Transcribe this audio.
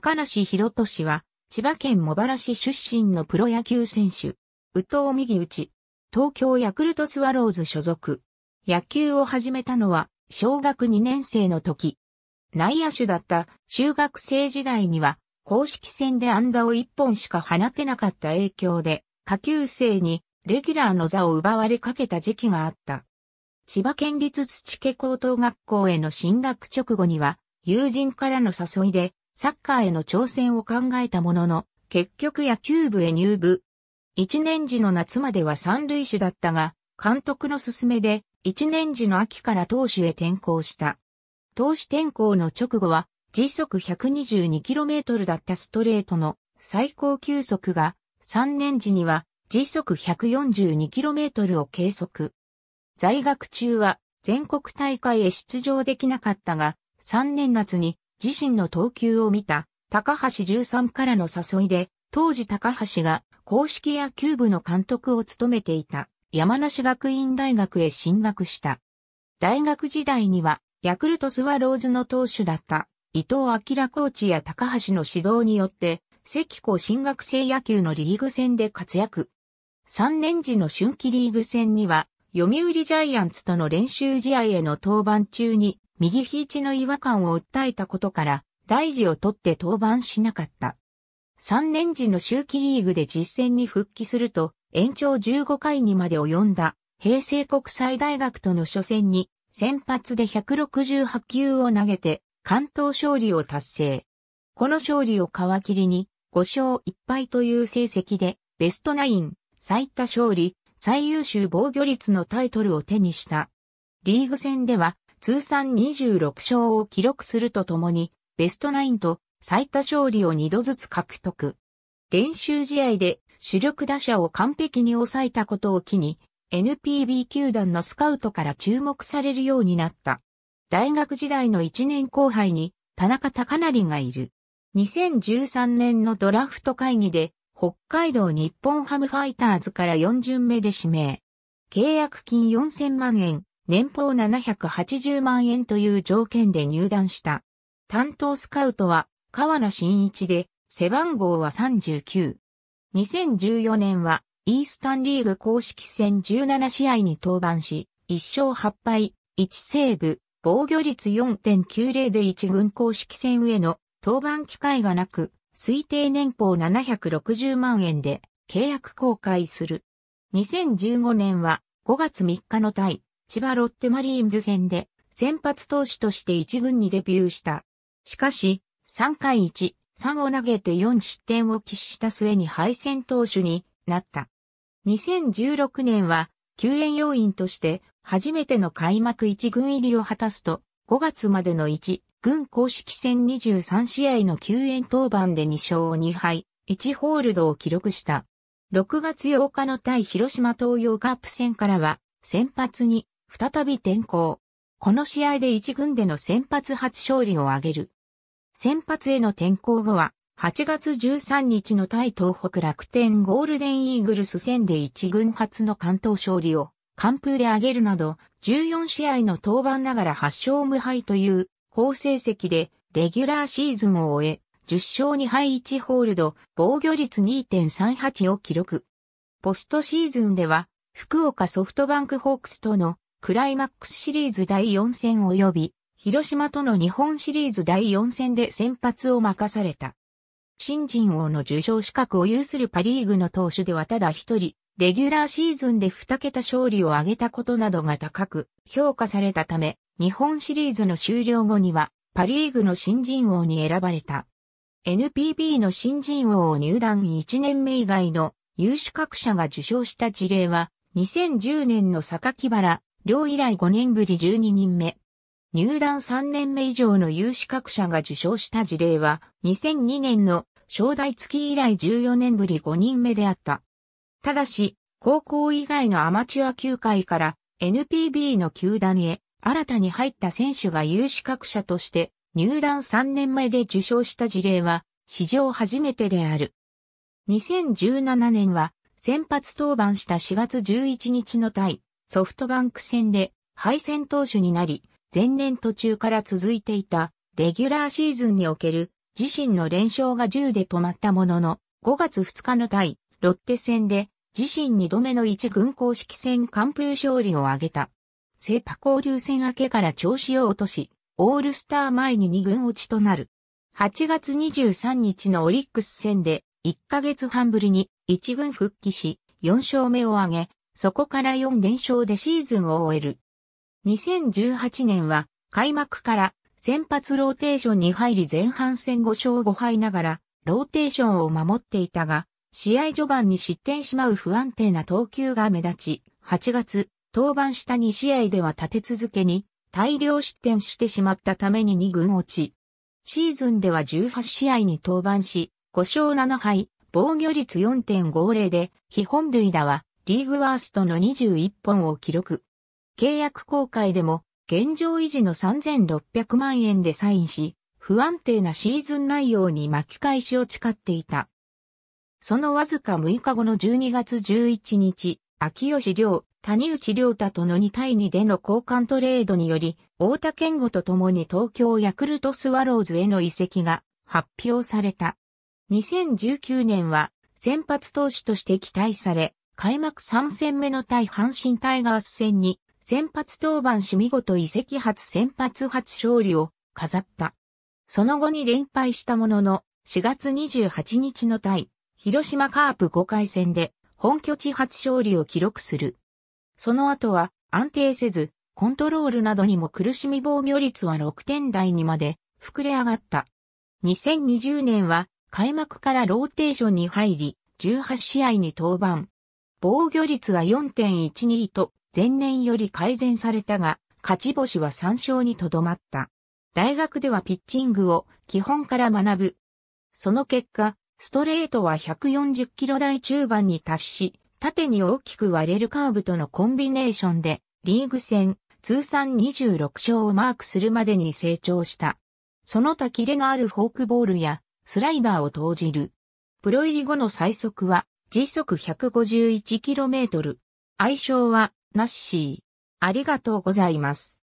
高梨博俊は、千葉県茂原市出身のプロ野球選手。宇藤右打ち。東京ヤクルトスワローズ所属。野球を始めたのは、小学2年生の時。内野手だった中学生時代には、公式戦で安打を1本しか放てなかった影響で、下級生にレギュラーの座を奪われかけた時期があった。千葉県立土家高等学校への進学直後には、友人からの誘いでサッカーへの挑戦を考えたものの、結局野球部へ入部。一年時の夏までは三塁手だったが、監督の勧めで、一年時の秋から投手へ転向した。投手転向の直後は、時速 122km だったストレートの最高球速が、3年時には時速 142km を計測。在学中は全国大会へ出場できなかったが、3年夏に自身の投球を見た高橋13からの誘いで、当時高橋が公式野球部の監督を務めていた山梨学院大学へ進学した。大学時代にはヤクルトスワローズの投手だった伊藤明コーチや高橋の指導によって、関高進学生野球のリーグ戦で活躍。3年時の春季リーグ戦には、読売ジャイアンツとの練習試合への登板中に、右肘の違和感を訴えたことから、大事を取って登板しなかった。3年時の周期リーグで実戦に復帰すると、延長15回にまで及んだ、平成国際大学との初戦に、先発で168球を投げて、関東勝利を達成。この勝利を皮切りに、5勝1敗という成績で、ベストナイン、最多勝利、最優秀防御率のタイトルを手にした。リーグ戦では、通算26勝を記録するとともに、ベストナインと最多勝利を2度ずつ獲得。練習試合で主力打者を完璧に抑えたことを機に、NPB 球団のスカウトから注目されるようになった。大学時代の1年後輩に田中高成がいる。2013年のドラフト会議で北海道日本ハムファイターズから4巡目で指名。契約金4000万円、年俸780万円という条件で入団した。担当スカウトは河名真一で、背番号は39。2014年は、イースタンリーグ公式戦17試合に登板し、1勝8敗、1セーブ、防御率4.90で1軍公式戦への登板機会がなく、推定年俸760万円で契約公開する。2015年は5月3日の対千葉ロッテマリーンズ戦で先発投手として一軍にデビューした。しかし、3回1、3を投げて4失点を喫した末に敗戦投手になった。2016年は救援要員として初めての開幕一軍入りを果たすと、5月までの1軍公式戦23試合の救援登板で2勝2敗、1ホールドを記録した。6月8日の対広島東洋カップ戦からは先発に再び転向。この試合で1軍での先発初勝利を挙げる。先発への転向後は、8月13日の対東北楽天ゴールデンイーグルス戦で1軍初の関東勝利を完封で挙げるなど、14試合の登板ながら8勝無敗という好成績で、レギュラーシーズンを終え、10勝2敗1ホールド、防御率2.38を記録。ポストシーズンでは、福岡ソフトバンクホークスとのクライマックスシリーズ第4戦及び、広島との日本シリーズ第4戦で先発を任された。新人王の受賞資格を有するパリーグの投手ではただ一人、レギュラーシーズンで2桁勝利を挙げたことなどが高く評価されたため、日本シリーズの終了後には、パリーグの新人王に選ばれた。NPB の新人王を入団1年目以外の有資格者が受賞した事例は、2010年の榊原両以来5年ぶり12人目。入団3年目以上の有資格者が受賞した事例は、2002年の正代月以来14年ぶり5人目であった。ただし、高校以外のアマチュア球界から NPB の球団へ新たに入った選手が有資格者として入団3年目で受賞した事例は史上初めてである。2017年は先発登板した4月11日の対ソフトバンク戦で敗戦投手になり、前年途中から続いていたレギュラーシーズンにおける自身の連勝が10で止まったものの、5月2日の対ロッテ戦で自身2度目の1軍公式戦完封勝利を挙げた。セパ交流戦明けから調子を落とし、オールスター前に2軍落ちとなる。8月23日のオリックス戦で1ヶ月半ぶりに1軍復帰し、4勝目を挙げ、そこから4連勝でシーズンを終える。2018年は開幕から先発ローテーションに入り前半戦5勝5敗ながらローテーションを守っていたが、試合序盤に失点しまう不安定な投球が目立ち、8月、登板した2試合では立て続けに大量失点してしまったために2軍落ち。シーズンでは18試合に登板し、5勝7敗、防御率4.50で、非本塁打はリーグワーストの21本を記録。契約公開でも、現状維持の3600万円でサインし、不安定なシーズン内容に巻き返しを誓っていた。そのわずか6日後の12月11日、秋吉良、谷内良太との2対2での交換トレードにより、大田健吾と共に東京ヤクルトスワローズへの移籍が発表された。2019年は先発投手として期待され、開幕3戦目の対阪神タイガース戦に先発登板し見事移籍初先発初勝利を飾った。その後に連敗したものの4月28日の対広島カープ5回戦で本拠地初勝利を記録する。その後は安定せずコントロールなどにも苦しみ防御率は6点台にまで膨れ上がった。2020年は開幕からローテーションに入り、18試合に登板、防御率は4.12と前年より改善されたが、勝ち星は3勝にとどまった。大学ではピッチングを基本から学ぶ。その結果、ストレートは140キロ台中盤に達し、縦に大きく割れるカーブとのコンビネーションで、リーグ戦、通算26勝をマークするまでに成長した。その他キレのあるフォークボールや、スライダーを投じる。プロ入り後の最速は時速 151km。愛称は、ナッシー。ありがとうございます。